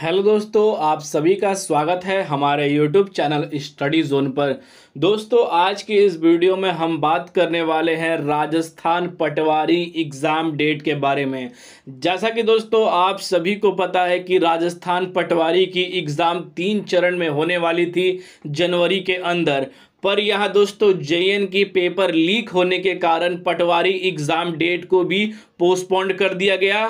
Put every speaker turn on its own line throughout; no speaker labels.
hello दोस्तों आप सभी का स्वागत है हमारे यूट्यूब चैनल स्टडी जोन पर दोस्तों आज की इस वीडियो में हम बात करने वाले हैं राजस्थान पटवारी एग्ज़ाम डेट के बारे में जैसा कि दोस्तों आप सभी को पता है कि राजस्थान पटवारी की एग्ज़ाम तीन चरण में होने वाली थी जनवरी के अंदर पर यह दोस्तों जे की पेपर लीक होने के कारण पटवारी एग्ज़ाम डेट को भी पोस्टपोन्ड कर दिया गया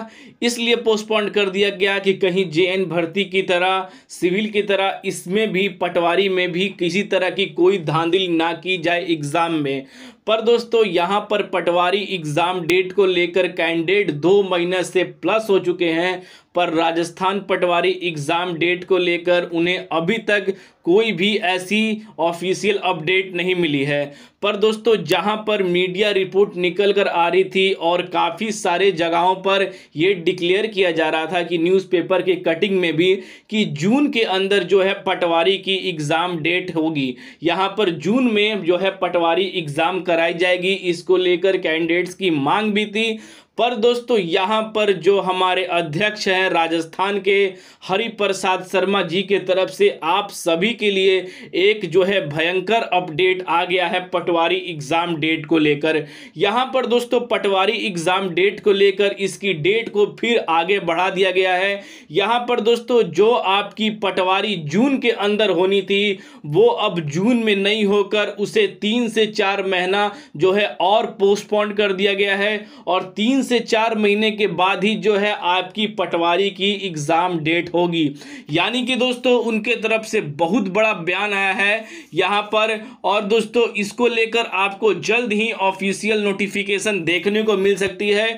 इसलिए पोस्टपोन्ड कर दिया गया कि कहीं जे भर्ती की तरह सिविल की तरह इसमें भी पटवारी में भी किसी तरह की कोई धांधिल ना की जाए एग्ज़ाम में पर दोस्तों यहाँ पर पटवारी एग्ज़ाम डेट को लेकर कैंडिडेट दो महीने से प्लस हो चुके हैं पर राजस्थान पटवारी एग्ज़ाम डेट को लेकर उन्हें अभी तक कोई भी ऐसी ऑफिशियल अपडेट नहीं मिली है पर दोस्तों जहां पर मीडिया रिपोर्ट निकल कर आ रही थी और काफ़ी सारे जगहों पर यह डिक्लेयर किया जा रहा था कि न्यूज़पेपर के कटिंग में भी कि जून के अंदर जो है पटवारी की एग्ज़ाम डेट होगी यहां पर जून में जो है पटवारी एग्ज़ाम कराई जाएगी इसको लेकर कैंडिडेट्स की मांग भी थी पर दोस्तों यहाँ पर जो हमारे अध्यक्ष हैं राजस्थान के हरिप्रसाद शर्मा जी के तरफ से आप सभी के लिए एक जो है भयंकर अपडेट आ गया है पटवारी एग्ज़ाम डेट को लेकर यहाँ पर दोस्तों पटवारी एग्ज़ाम डेट को लेकर इसकी डेट को फिर आगे बढ़ा दिया गया है यहाँ पर दोस्तों जो आपकी पटवारी जून के अंदर होनी थी वो अब जून में नहीं होकर उसे तीन से चार महीना जो है और पोस्टपोन्ड कर दिया गया है और तीन से चार महीने के बाद ही जो है आपकी पटवारी की एग्ज़ाम डेट होगी यानी कि दोस्तों उनके तरफ से बहुत बड़ा बयान आया है यहाँ पर और दोस्तों इसको लेकर आपको जल्द ही ऑफिशियल नोटिफिकेशन देखने को मिल सकती है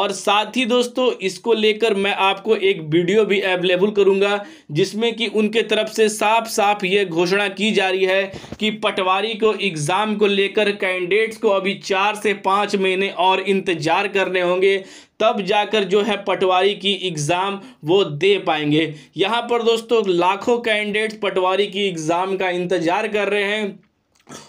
और साथ ही दोस्तों इसको लेकर मैं आपको एक वीडियो भी अवेलेबल करूंगा जिसमें कि उनके तरफ से साफ साफ ये घोषणा की जा रही है कि पटवारी को एग्ज़ाम को लेकर कैंडिडेट्स को अभी चार से पाँच महीने और इंतज़ार करने होंगे होंगे तब जाकर जो है पटवारी की एग्ज़ाम वो दे पाएंगे यहाँ पर दोस्तों लाखों कैंडिडेट पटवारी की एग्ज़ाम का इंतज़ार कर रहे हैं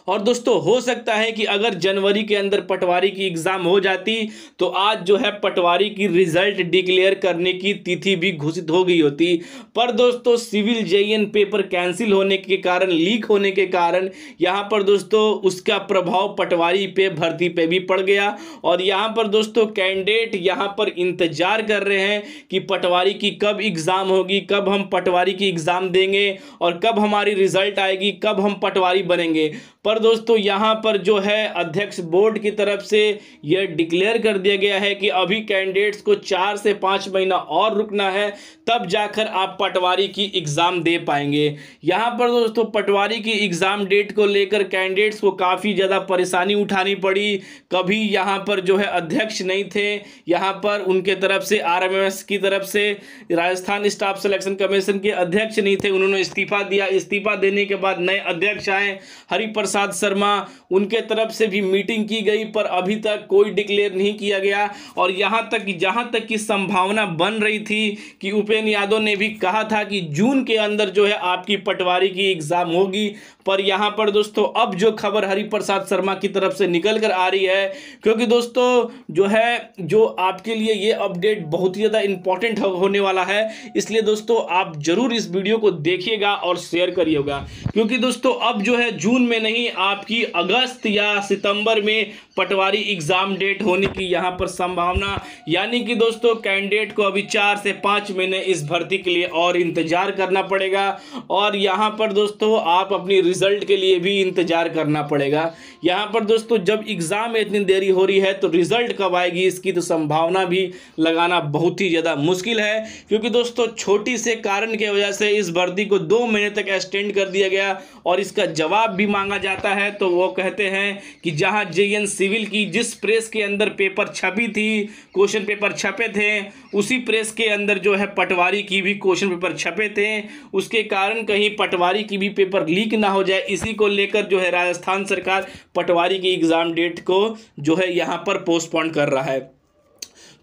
और दोस्तों हो सकता है कि अगर जनवरी के अंदर पटवारी की एग्ज़ाम हो जाती तो आज जो है पटवारी की रिजल्ट डिक्लेयर करने की तिथि भी घोषित हो गई होती पर दोस्तों सिविल जेईएन पेपर कैंसिल होने के कारण लीक होने के कारण यहाँ पर दोस्तों उसका प्रभाव पटवारी पे भर्ती पे भी पड़ गया और यहाँ पर दोस्तों कैंडिडेट यहाँ पर इंतज़ार कर रहे हैं कि पटवारी की कब एग्ज़ाम होगी कब हम पटवारी की एग्ज़ाम देंगे और कब हमारी रिज़ल्ट आएगी कब हम पटवारी बनेंगे पर दोस्तों यहाँ पर जो है अध्यक्ष बोर्ड की तरफ से यह डिक्लेयर कर दिया गया है कि अभी कैंडिडेट्स को चार से पाँच महीना और रुकना है तब जाकर आप पटवारी की एग्ज़ाम दे पाएंगे यहाँ पर दोस्तों पटवारी की एग्ज़ाम डेट को लेकर कैंडिडेट्स को काफ़ी ज़्यादा परेशानी उठानी पड़ी कभी यहाँ पर जो है अध्यक्ष नहीं थे यहाँ पर उनके तरफ से आर की तरफ से राजस्थान स्टाफ सिलेक्शन कमीशन के अध्यक्ष नहीं थे उन्होंने इस्तीफा दिया इस्तीफा देने के बाद नए अध्यक्ष आए हरिप प्रसाद शर्मा उनके तरफ से भी मीटिंग की गई पर अभी तक कोई डिक्लेयर नहीं किया गया और यहाँ तक जहाँ तक की संभावना बन रही थी कि उपेन यादव ने भी कहा था कि जून के अंदर जो है आपकी पटवारी की एग्ज़ाम होगी पर यहाँ पर दोस्तों अब जो खबर हरिप्रसाद शर्मा की तरफ से निकल कर आ रही है क्योंकि दोस्तों जो है जो आपके लिए ये अपडेट बहुत ही ज़्यादा इंपॉर्टेंट होने वाला है इसलिए दोस्तों आप ज़रूर इस वीडियो को देखिएगा और शेयर करिएगा क्योंकि दोस्तों अब जो है जून में नहीं आपकी अगस्त या सितंबर में पटवारी एग्ज़ाम डेट होने की यहां पर संभावना यानी कि दोस्तों कैंडिडेट को अभी चार से पाँच महीने इस भर्ती के लिए और इंतज़ार करना पड़ेगा और यहां पर दोस्तों आप अपनी रिज़ल्ट के लिए भी इंतज़ार करना पड़ेगा यहां पर दोस्तों जब एग्ज़ाम में इतनी देरी हो रही है तो रिज़ल्ट कब आएगी इसकी तो संभावना भी लगाना बहुत ही ज़्यादा मुश्किल है क्योंकि दोस्तों छोटी से कारण की वजह से इस भर्ती को दो महीने तक एक्सटेंड कर दिया गया और इसका जवाब भी मांग मांगा जाता है तो वो कहते हैं कि जहां जेएन सिविल की जिस प्रेस के अंदर पेपर छपी थी क्वेश्चन पेपर छपे थे उसी प्रेस के अंदर जो है पटवारी की भी क्वेश्चन पेपर छपे थे उसके कारण कहीं पटवारी की भी पेपर लीक ना हो जाए इसी को लेकर जो है राजस्थान सरकार पटवारी की एग्ज़ाम डेट को जो है यहाँ पर पोस्टपोन कर रहा है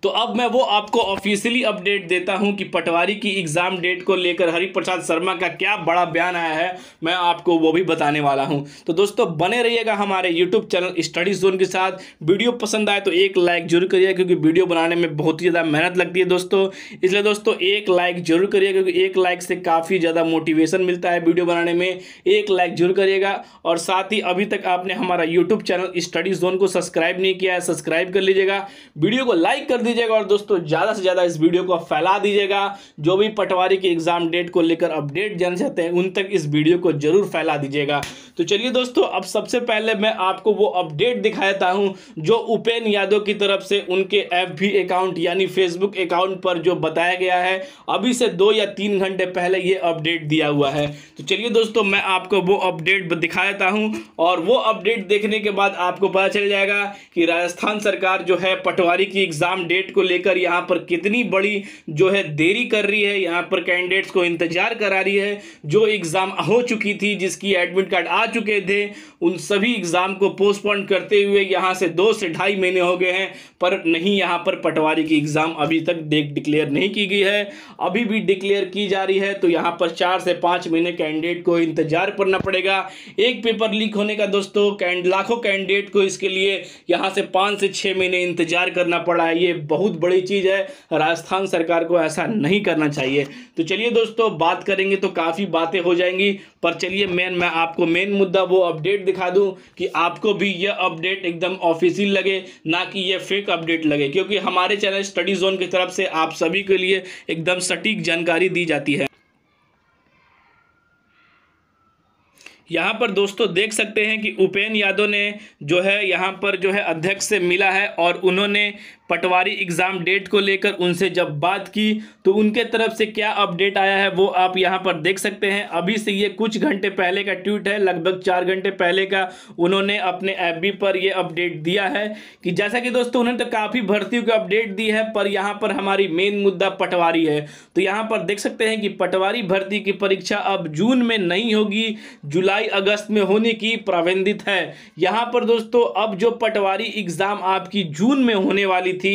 तो अब मैं वो आपको ऑफिशियली अपडेट देता हूं कि पटवारी की एग्ज़ाम डेट को लेकर हरिप्रसाद शर्मा का क्या बड़ा बयान आया है मैं आपको वो भी बताने वाला हूं तो दोस्तों बने रहिएगा हमारे यूट्यूब चैनल स्टडी जोन के साथ वीडियो पसंद आए तो एक लाइक जरूर करिएगा क्योंकि वीडियो बनाने में बहुत ही ज़्यादा मेहनत लगती है दोस्तों इसलिए दोस्तों एक लाइक जरूर करिएगा क्योंकि एक लाइक से काफ़ी ज़्यादा मोटिवेशन मिलता है वीडियो बनाने में एक लाइक जरूर करिएगा और साथ ही अभी तक आपने हमारा यूट्यूब चैनल स्टडी जोन को सब्सक्राइब नहीं किया है सब्सक्राइब कर लीजिएगा वीडियो को लाइक कर दीजिएगा और दोस्तों ज़्यादा से ज़्यादा इस वीडियो को फैला दीजिएगा जो भी पटवारी के एग्ज़ाम डेट को लेकर अपडेट जान चाहते हैं उन तक इस वीडियो को ज़रूर फैला दीजिएगा तो चलिए दोस्तों अब सबसे पहले मैं आपको वो अपडेट दिखाता हूँ जो उपेन यादव की तरफ से उनके एफ अकाउंट यानी फेसबुक अकाउंट पर जो बताया गया है अभी से दो या तीन घंटे पहले ये अपडेट दिया हुआ है तो चलिए दोस्तों मैं आपको वो अपडेट दिखाता हूँ और वो अपडेट देखने के बाद आपको पता चल जाएगा कि राजस्थान सरकार जो है पटवारी की एग्ज़ाम डेट डेट को लेकर यहाँ पर कितनी बड़ी जो है देरी कर रही है यहाँ पर कैंडिडेट्स को इंतजार करा रही है जो एग्ज़ाम हो चुकी थी जिसकी एडमिट कार्ड आ चुके थे उन सभी एग्ज़ाम को पोस्टपोन करते हुए यहाँ से दो से ढाई महीने हो गए हैं पर नहीं यहाँ पर पटवारी की एग्ज़ाम अभी तक डेट डिक्लेयर नहीं की गई है अभी भी डिक्लेयर की जा रही है तो यहाँ पर चार से पाँच महीने कैंडिडेट को इंतजार करना पड़ेगा एक पेपर लीक होने का दोस्तों लाखों कैंडिडेट को इसके लिए यहाँ से पाँच से छः महीने इंतजार करना पड़ा है ये बहुत बड़ी चीज़ है राजस्थान सरकार को ऐसा नहीं करना चाहिए तो चलिए दोस्तों बात करेंगे तो काफ़ी बातें हो जाएंगी पर चलिए मेन मैं आपको मेन मुद्दा वो अपडेट दिखा दूँ कि आपको भी यह अपडेट एकदम ऑफिशियल लगे ना कि यह फेक अपडेट लगे क्योंकि हमारे चैनल स्टडी जोन की तरफ से आप सभी के लिए एकदम सटीक जानकारी दी जाती है यहाँ पर दोस्तों देख सकते हैं कि उपेन यादव ने जो है यहाँ पर जो है अध्यक्ष से मिला है और उन्होंने पटवारी एग्ज़ाम डेट को लेकर उनसे जब बात की तो उनके तरफ से क्या अपडेट आया है वो आप यहाँ पर देख सकते हैं अभी से ये कुछ घंटे पहले का ट्वीट है लगभग चार घंटे पहले का उन्होंने अपने ऐप पर ये अपडेट दिया है कि जैसा कि दोस्तों उन्होंने तो काफ़ी भर्तियों की अपडेट दी है पर यहाँ पर हमारी मेन मुद्दा पटवारी है तो यहाँ पर देख सकते हैं कि पटवारी भर्ती की परीक्षा अब जून में नहीं होगी जुलाई जुलाई अगस्त में होने की प्रावधानित है यहाँ पर दोस्तों अब जो पटवारी एग्ज़ाम आपकी जून में होने वाली थी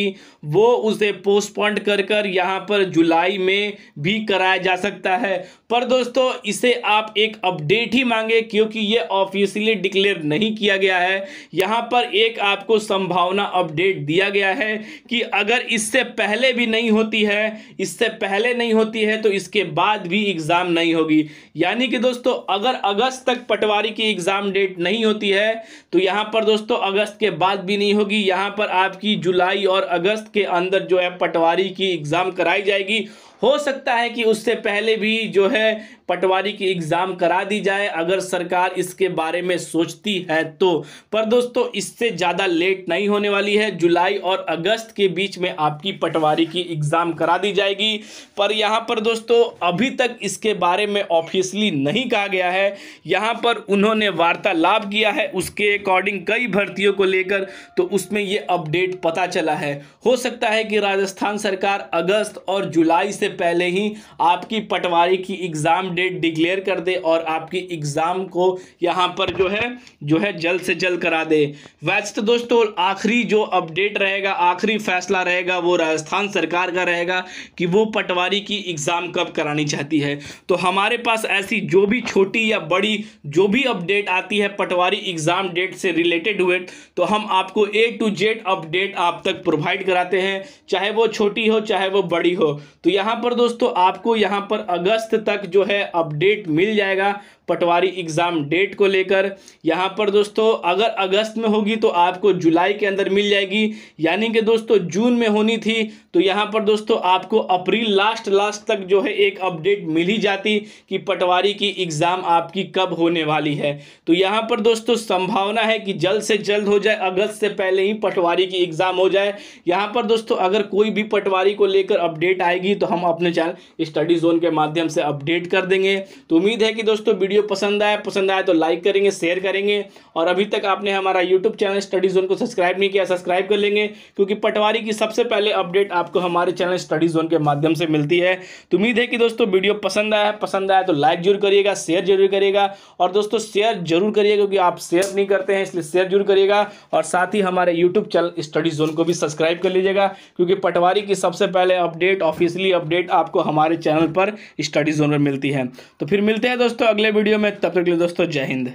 वो उसे पोस्टपोन्ड कर कर यहाँ पर जुलाई में भी कराया जा सकता है पर दोस्तों इसे आप एक अपडेट ही मांगे क्योंकि ये ऑफिशियली डिक्लेयर नहीं किया गया है यहाँ पर एक आपको संभावना अपडेट दिया गया है कि अगर इससे पहले भी नहीं होती है इससे पहले नहीं होती है तो इसके बाद भी एग्ज़ाम नहीं होगी यानी कि दोस्तों अगर अगस्त तक पटवारी की एग्ज़ाम डेट नहीं होती है तो यहाँ पर दोस्तों अगस्त के बाद भी नहीं होगी यहाँ पर आपकी जुलाई और अगस्त के अंदर जो है पटवारी की एग्ज़ाम कराई जाएगी हो सकता है कि उससे पहले भी जो है पटवारी की एग्ज़ाम करा दी जाए अगर सरकार इसके बारे में सोचती है तो पर दोस्तों इससे ज़्यादा लेट नहीं होने वाली है जुलाई और अगस्त के बीच में आपकी पटवारी की एग्ज़ाम करा दी जाएगी पर यहाँ पर दोस्तों अभी तक इसके बारे में ऑफिशियली नहीं कहा गया है यहाँ पर उन्होंने वार्तालाप किया है उसके अकॉर्डिंग कई भर्तियों को लेकर तो उसमें ये अपडेट पता चला है हो सकता है कि राजस्थान सरकार अगस्त और जुलाई से पहले ही आपकी पटवारी की एग्ज़ाम डेट डिक्लेयर कर दे और आपकी एग्ज़ाम को यहाँ पर जो है जो है जल्द से जल्द करा दे वैसे तो दोस्तों आखिरी जो अपडेट रहेगा आखिरी फैसला रहेगा वो राजस्थान सरकार का रहेगा कि वो पटवारी की एग्ज़ाम कब करानी चाहती है तो हमारे पास ऐसी जो भी छोटी या बड़ी जो भी अपडेट आती है पटवारी एग्ज़ाम डेट से रिलेटेड हुए तो हम आपको ए टू जेड अपडेट आप तक प्रोवाइड कराते हैं चाहे वो छोटी हो चाहे वो बड़ी हो तो यहाँ पर दोस्तों आपको यहाँ पर अगस्त तक जो है अपडेट मिल जाएगा पटवारी एग्ज़ाम डेट को लेकर यहाँ पर दोस्तों अगर अगस्त में होगी तो आपको जुलाई के अंदर मिल जाएगी यानी कि दोस्तों जून में होनी थी तो यहाँ पर दोस्तों आपको अप्रैल लास्ट लास्ट तक जो है एक अपडेट मिल ही जाती कि पटवारी की एग्ज़ाम आपकी कब होने वाली है तो यहाँ पर दोस्तों संभावना है कि जल्द से जल्द हो जाए अगस्त से पहले ही पटवारी की एग्ज़ाम हो जाए यहाँ पर दोस्तों अगर कोई भी पटवारी को लेकर अपडेट आएगी तो हम अपने चैनल स्टडी जोन के माध्यम से अपडेट कर देंगे तो उम्मीद है कि दोस्तों वीडियो पसंद आए पसंद आए तो लाइक करेंगे शेयर करेंगे और अभी तक आपने हमारा यूट्यूब चैनल स्टडी जोन को सब्सक्राइब नहीं किया सब्सक्राइब कर लेंगे क्योंकि पटवारी की सबसे पहले अपडेट आपको हमारे चैनल स्टडी जोन के माध्यम से मिलती है तो उम्मीद है कि दोस्तों वीडियो पसंद आया पसंद आया तो लाइक जरूर करिएगा शेयर जरूर करिएगा और दोस्तों शेयर जरूर करिएगा क्योंकि आप शेयर नहीं करते हैं इसलिए शेयर जरूर करिएगा और साथ ही हमारे यूट्यूब चैनल स्टडी जोन को भी सब्सक्राइब कर लीजिएगा क्योंकि पटवारी की सबसे पहले अपडेट ऑफिशियली अपडेट आपको हमारे चैनल पर स्टडी जोन पर मिलती है तो फिर मिलते हैं दोस्तों अगले वीडियो वीडियो में तब तक के लिए दोस्तों जय हिंद